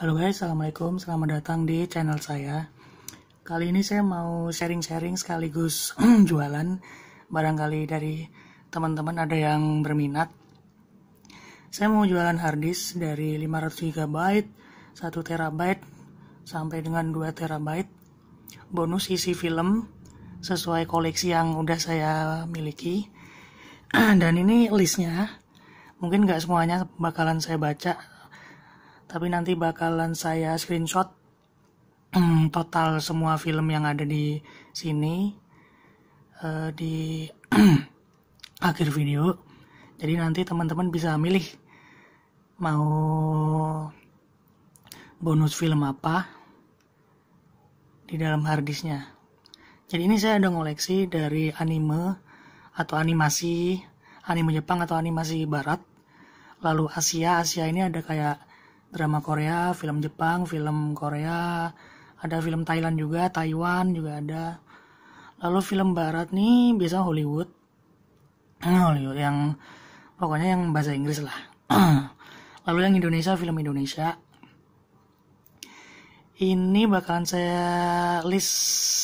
Halo guys, Assalamualaikum, selamat datang di channel saya Kali ini saya mau sharing-sharing sekaligus jualan Barangkali dari teman-teman ada yang berminat Saya mau jualan harddisk dari 500GB, 1TB, sampai dengan 2TB Bonus isi film sesuai koleksi yang udah saya miliki Dan ini listnya Mungkin gak semuanya bakalan saya baca tapi nanti bakalan saya screenshot total semua film yang ada di sini eh, di akhir video jadi nanti teman-teman bisa milih mau bonus film apa di dalam harddisknya jadi ini saya ada ngoleksi dari anime atau animasi anime Jepang atau animasi Barat lalu Asia Asia ini ada kayak drama Korea, film Jepang, film Korea, ada film Thailand juga, Taiwan juga ada. Lalu film barat nih biasa Hollywood. Hollywood yang pokoknya yang bahasa Inggris lah. Lalu yang Indonesia film Indonesia. Ini bakalan saya list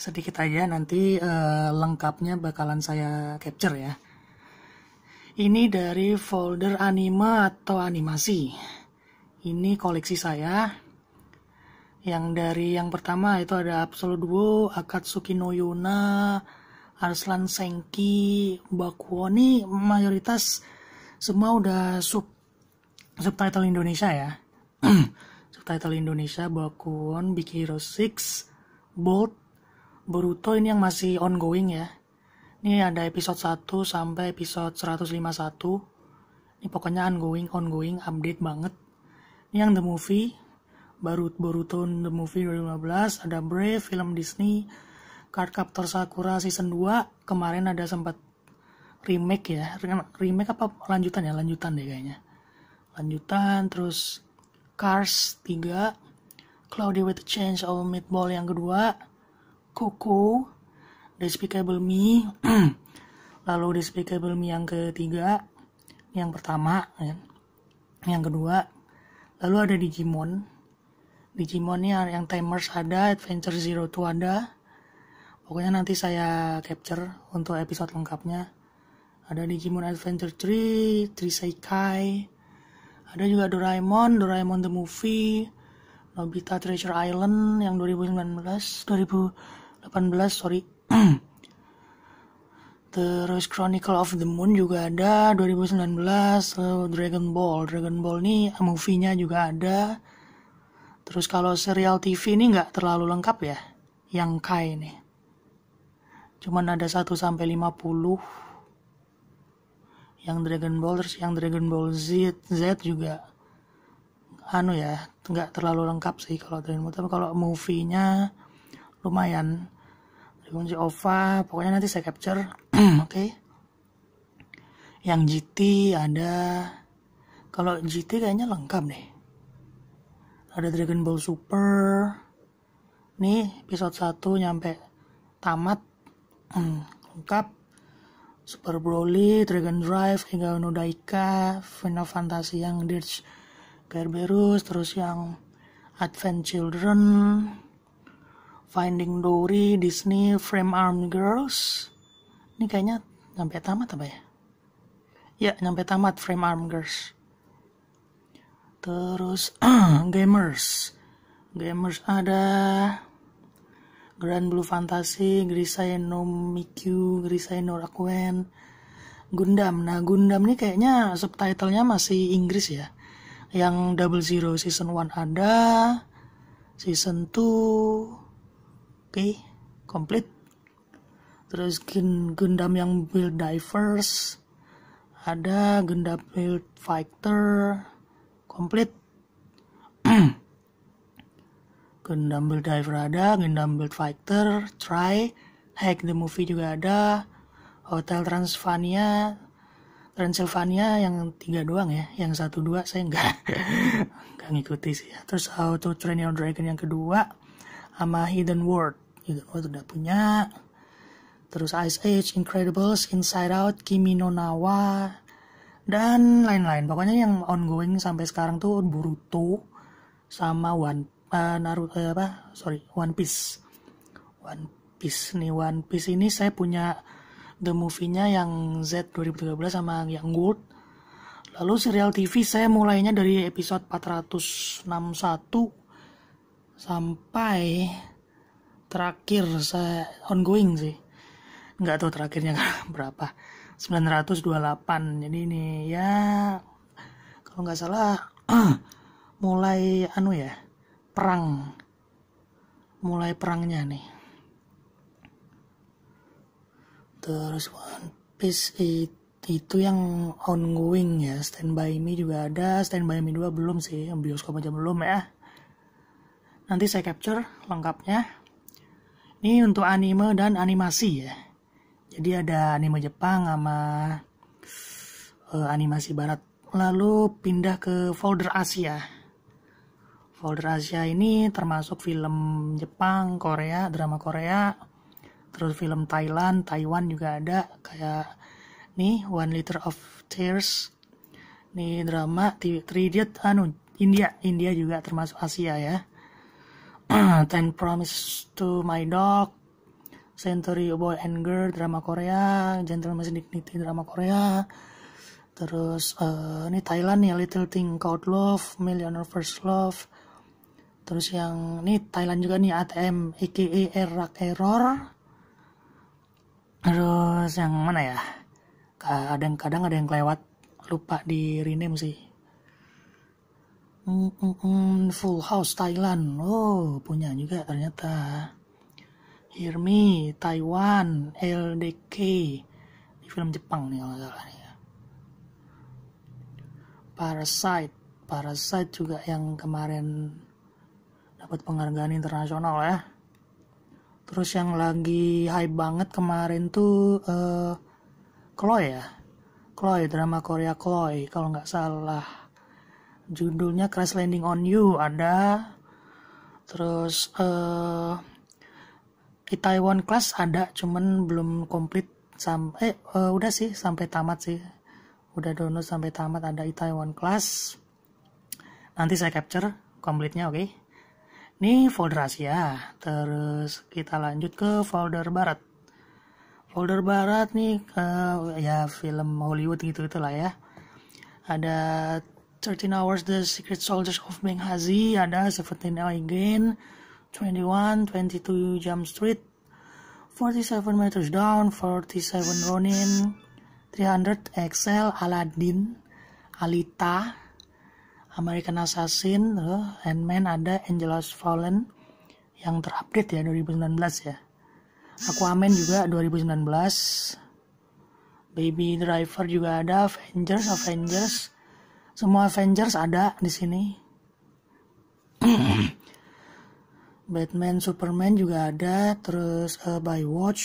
sedikit aja nanti uh, lengkapnya bakalan saya capture ya. Ini dari folder anime atau animasi. Ini koleksi saya. Yang dari yang pertama itu ada Absolute Duo, Akatsuki no Yuna, Arslan Senki, Bakuo. Ini mayoritas semua udah sub subtitle Indonesia ya. subtitle Indonesia, Bakuon, Big Hero 6, Bolt, Boruto ini yang masih ongoing ya ini ada episode 1 sampai episode 151. Ini pokoknya ongoing, ongoing, update banget. Ini yang The Movie, baru Boruto The Movie 2015, ada Brave, film Disney, Card Captor Sakura Season 2, kemarin ada sempat remake ya, kan, remake apa lanjutan ya, lanjutan deh kayaknya. Lanjutan, terus Cars 3, Cloudy with a Change of Meatball yang kedua, Coco, Despicable Me lalu Despicable Me yang ketiga yang pertama ya. yang kedua lalu ada Digimon ini yang Timers ada Adventure Zero Two ada pokoknya nanti saya capture untuk episode lengkapnya ada Digimon Adventure 3, 3 Seikai, ada juga Doraemon, Doraemon the Movie, Nobita Treasure Island yang 2019, 2018, sorry, Terus Chronicle of the Moon juga ada 2019, lalu eh, Dragon Ball. Dragon Ball ini eh, movie-nya juga ada. Terus kalau serial TV ini nggak terlalu lengkap ya, yang Kai ini Cuman ada 1 sampai 50. Yang Dragon Ball terus yang Dragon Ball Z, Z juga anu ya, nggak terlalu lengkap sih kalau Dragon Ball. Tapi kalau movie-nya lumayan kunci OVA pokoknya nanti saya capture oke okay. yang GT ada kalau GT kayaknya lengkap deh ada Dragon Ball Super nih episode 1 nyampe tamat hmm, lengkap Super Broly, Dragon Drive, hingga Onodaika, Final Fantasy yang Dirge Gerberus, terus yang Advent Children, Finding Dory, Disney, Frame Arm Girls. Ini kayaknya nyampe tamat apa ya? Ya, nyampe tamat Frame Arm Girls. Terus Gamers. Gamers ada Grand Blue Fantasy, Grisai no Mikyu, Grisai no Rakuen, Gundam. Nah, Gundam ini kayaknya subtitlenya masih Inggris ya. Yang Double Zero Season 1 ada, Season 2, okay, complete terus Gundam yang build divers ada Gundam build fighter complete Gundam build diver ada Gundam build fighter try Hack the movie juga ada Hotel Transylvania Transylvania yang tiga doang ya yang satu dua saya enggak, enggak ngikuti sih ya. terus Auto Train Your Dragon yang kedua sama Hidden World Hidden World udah punya terus Ice Age, Incredibles, Inside Out, Kimi no Nawa dan lain-lain pokoknya yang ongoing sampai sekarang tuh Boruto sama One uh, Naruto uh, apa sorry One Piece One Piece nih One Piece ini saya punya the movie-nya yang Z 2013 sama yang Gold lalu serial TV saya mulainya dari episode 461 sampai terakhir saya ongoing sih nggak tahu terakhirnya berapa 928 jadi ini ya kalau nggak salah mulai anu ya perang mulai perangnya nih terus One Piece itu, itu yang ongoing ya standby Me juga ada standby Me 2 belum sih bioskop aja belum ya nanti saya capture lengkapnya ini untuk anime dan animasi ya jadi ada anime Jepang sama uh, animasi barat lalu pindah ke folder Asia folder Asia ini termasuk film Jepang, Korea, drama Korea terus film Thailand, Taiwan juga ada kayak nih One Liter of Tears nih drama 3 d anu India India juga termasuk Asia ya Ten Promise to My Dog, Century Boy and Girl drama Korea, Gentleman's Dignity drama Korea, terus uh, ini Thailand ya Little Thing Called Love, Millionaire First Love, terus yang ini Thailand juga nih ATM IKEA, Erak Error, terus yang mana ya? Kadang-kadang ada yang kelewat lupa di rename sih Mm -mm, full House Thailand. Oh, punya juga ternyata. Hear Taiwan, LDK. Di film Jepang nih kalau salah nih. Ya. Parasite. Parasite juga yang kemarin dapat penghargaan internasional ya. Terus yang lagi hype banget kemarin tuh uh, Chloe ya. Chloe drama Korea Chloe kalau nggak salah judulnya Crash Landing on You ada terus uh, Itaewon Class ada cuman belum komplit sampai eh, uh, udah sih sampai tamat sih udah download sampai tamat ada Itaewon Class nanti saya capture komplitnya oke okay? ini folder Asia terus kita lanjut ke folder Barat folder Barat nih uh, ya film Hollywood gitu itulah ya ada 13 hours the secret soldiers of Benghazi ada 17 again 21 22 Jump Street 47 meters down 47 Ronin 300 XL Aladdin Alita American Assassin uh, eh, Man ada Angelus Fallen yang terupdate ya 2019 ya Aquaman juga 2019 Baby Driver juga ada Avengers Avengers semua Avengers ada di sini Batman Superman juga ada terus uh, eh, by Watch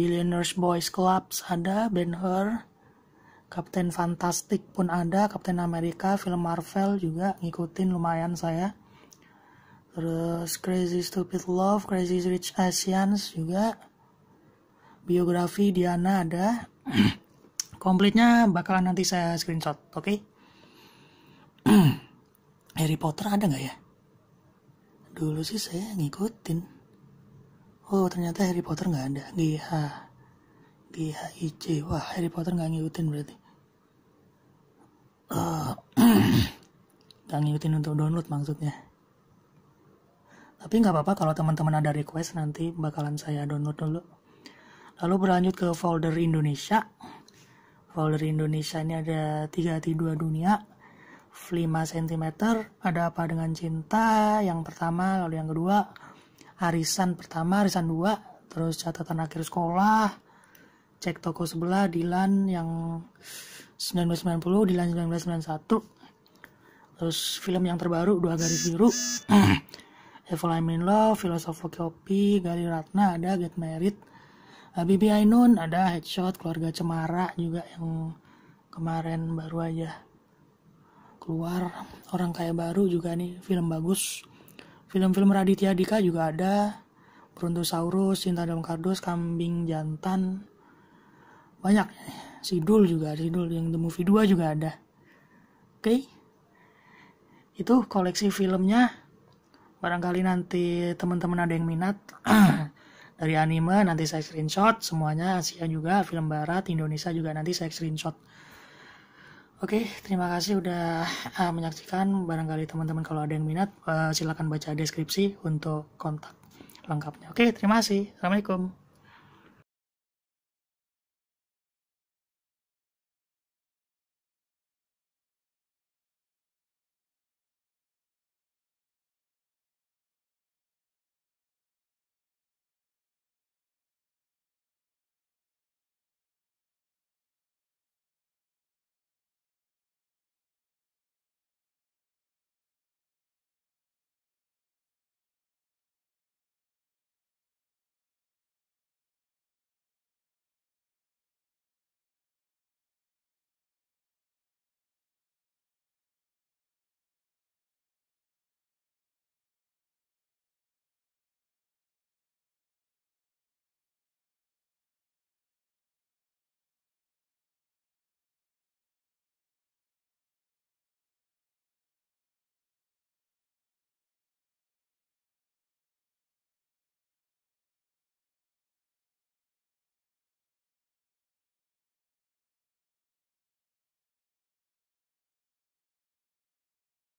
Billionaires Boys Clubs ada Ben Hur Captain Fantastic pun ada Captain America film Marvel juga ngikutin lumayan saya terus Crazy Stupid Love Crazy Rich Asians juga biografi Diana ada komplitnya bakalan nanti saya screenshot oke okay? Harry Potter ada nggak ya dulu sih saya ngikutin oh ternyata Harry Potter nggak ada GH GHIC wah Harry Potter nggak ngikutin berarti uh, ngikutin untuk download maksudnya tapi nggak apa-apa kalau teman-teman ada request nanti bakalan saya download dulu lalu berlanjut ke folder Indonesia kalau Indonesia ini ada tiga hati dua dunia. 5 cm ada apa dengan cinta yang pertama lalu yang kedua arisan pertama arisan dua terus catatan akhir sekolah cek toko sebelah Dilan yang 1990 Dilan 1991 terus film yang terbaru dua garis biru Evil I'm in Love Kopi Gali Ratna ada Get Married Bibi Ainun ada headshot keluarga Cemara juga yang kemarin baru aja keluar orang kaya baru juga nih film bagus film-film Raditya Dika juga ada Brontosaurus, Cinta dalam Kardus, Kambing Jantan banyak Sidul juga Sidul yang The Movie 2 juga ada oke okay? itu koleksi filmnya barangkali nanti teman-teman ada yang minat dari anime nanti saya screenshot semuanya Asia juga film barat Indonesia juga nanti saya screenshot oke terima kasih udah uh, menyaksikan barangkali teman-teman kalau ada yang minat uh, eh, silahkan baca deskripsi untuk kontak lengkapnya oke terima kasih assalamualaikum